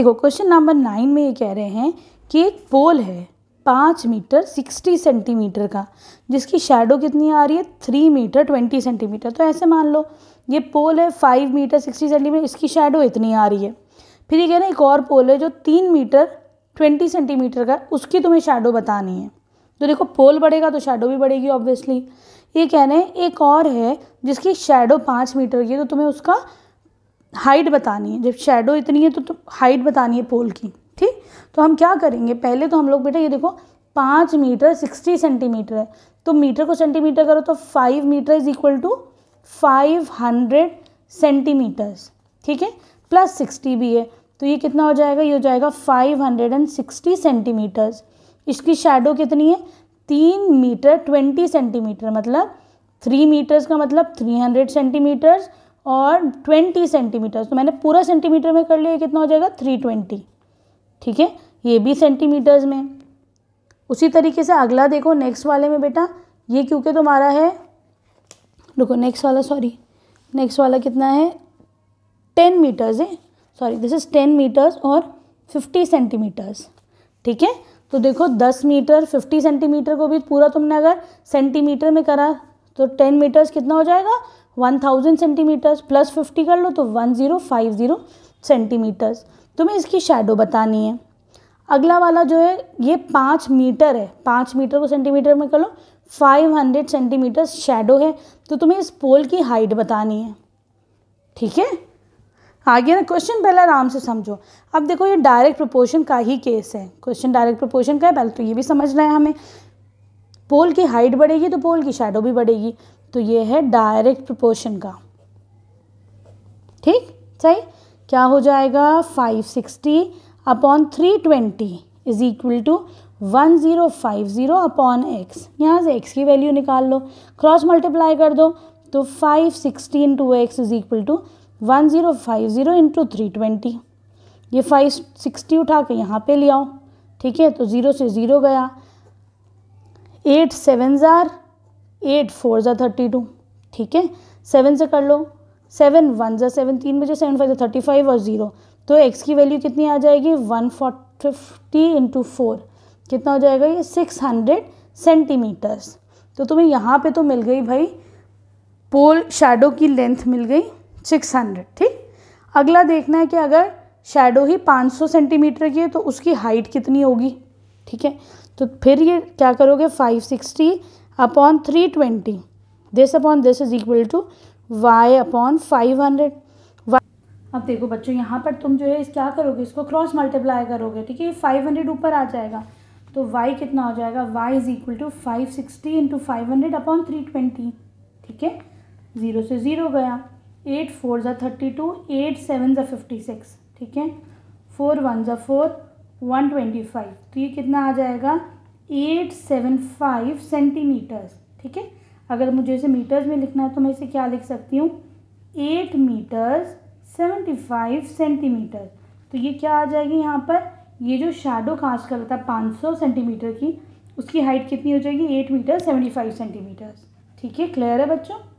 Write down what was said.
देखो question number nine में ये कह रहे हैं कि एक पोल है पाँच मीटर सिक्सटी सेंटीमीटर का जिसकी शेडो कितनी आ रही है थ्री मीटर ट्वेंटी सेंटीमीटर तो ऐसे मान लो ये पोल है फाइव मीटर सिक्सटी सेंटीमीटर इसकी शेडो इतनी आ रही है फिर ये कह रहे हैं एक और पोल है जो तीन मीटर ट्वेंटी सेंटीमीटर का उसकी तुम्हें शेडो बतानी है तो देखो पोल बढ़ेगा तो शेडो भी बढ़ेगी ऑब्वियसली ये कह रहे हैं एक और है जिसकी शेडो पाँच मीटर की है तो तुम्हें उसका हाइट बतानी है जब शेडो इतनी है तो, तो हाइट बतानी है पोल की ठीक तो हम क्या करेंगे पहले तो हम लोग बेटा ये देखो पाँच मीटर सिक्सटी सेंटीमीटर है तो मीटर को सेंटीमीटर करो तो five metre is equal to five hundred centimetres ठीक है प्लस सिक्सटी भी है तो ये कितना हो जाएगा ये हो जाएगा five hundred and sixty centimetres इसकी शेडो कितनी है तीन मीटर ट्वेंटी सेंटीमीटर मतलब थ्री मीटर्स का मतलब थ्री हंड्रेड सेंटीमीटर्स और ट्वेंटी सेंटीमीटर तो मैंने पूरा सेंटीमीटर में कर लिया कितना हो जाएगा थ्री ट्वेंटी ठीक है ये भी सेंटीमीटर्स में उसी तरीके से अगला देखो नेक्स्ट वाले में बेटा ये क्योंकि तुम्हारा है रुको नेक्स्ट वाला सॉरी नेक्स्ट वाला कितना है टेन मीटर्स है sorry this is ten metres और फिफ्टी सेंटीमीटर्स ठीक है तो देखो दस मीटर फिफ्टी सेंटीमीटर को भी पूरा तुमने अगर सेंटीमीटर में करा तो टेन मीटर्स कितना हो जाएगा one thousand centimetres plus fifty कर लो तो one zero five zero centimetres तुम्हें इसकी शेडो बतानी है अगला वाला जो है ये पाँच मीटर है पाँच मीटर को सेंटीमीटर में कर लो फाइव हंड्रेड सेंटीमीटर शेडो है तो तुम्हें इस पोल की हाइट बतानी है ठीक है आगे ना क्वेश्चन पहले आराम से समझो अब देखो ये डायरेक्ट प्रपोर्शन का ही केस है क्वेश्चन डायरेक्ट प्रपोर्शन का है पहले तो ये भी समझना है हमें पोल की हाइट बढ़ेगी तो पोल की शेडो भी बढ़ेगी तो ये है डायरेक्ट प्रोपोर्शन का ठीक सही क्या हो जाएगा 560 upon three twenty is equal to one zero five zero upon X यहाँ से एक्स की वैल्यू निकाल लो क्रॉस मल्टीप्लाई कर दो तो 560 sixty into X is equal to one zero five zero into three twenty ये फाइव सिक्सटी उठा के यहाँ पे ले आओ ठीक है तो ज़ीरो से ज़ीरो गया एट सेवन ज़ार एट फोर ज़ा थर्टी टू ठीक है सेवन से कर लो सेवन वन ज़ा सेवन तीन बजे सेवन फाइव ज़ा थर्टी फाइव और ज़ीरो तो एक्स की वैल्यू कितनी आ जाएगी वन फिफ्टी इंटू फोर कितना हो जाएगा ये सिक्स हंड्रेड सेंटीमीटर्स तो तुम्हें यहाँ पे तो मिल गई भाई पोल शेडो की लेंथ मिल गई सिक्स हंड्रेड ठीक अगला देखना है कि अगर शेडो ही पाँच सौ सेंटीमीटर की है तो उसकी हाइट कितनी होगी ठीक है तो फिर ये क्या करोगे five sixty upon three twenty this upon this is equal to Y upon five hundred अब देखो बच्चों यहाँ पर तुम जो है इस क्या करोगे इसको क्रॉस मल्टीप्लाई करोगे ठीक है फाइव हंड्रेड ऊपर आ जाएगा तो y कितना हो जाएगा y is equal to five sixty into five hundred upon three twenty ठीक है ज़ीरो से ज़ीरो गया एट फोर ज़ा थर्टी टू एट सेवन ज़ा फिफ्टी सिक्स ठीक है फोर वन ज़ा फोर वन ट्वेंटी फाइव तो ये कितना आ जाएगा एट सेवन फाइव सेंटीमीटर्स ठीक है अगर मुझे इसे मीटर्स में लिखना है तो मैं इसे क्या लिख सकती हूँ eight metres seventy five centimetre तो ये क्या आ जाएगी यहाँ पर ये जो शेडो कास्ट कर रहा था पाँच सौ सेंटीमीटर की उसकी हाइट कितनी हो जाएगी eight metre seventy five centimetres ठीक है क्लियर है बच्चों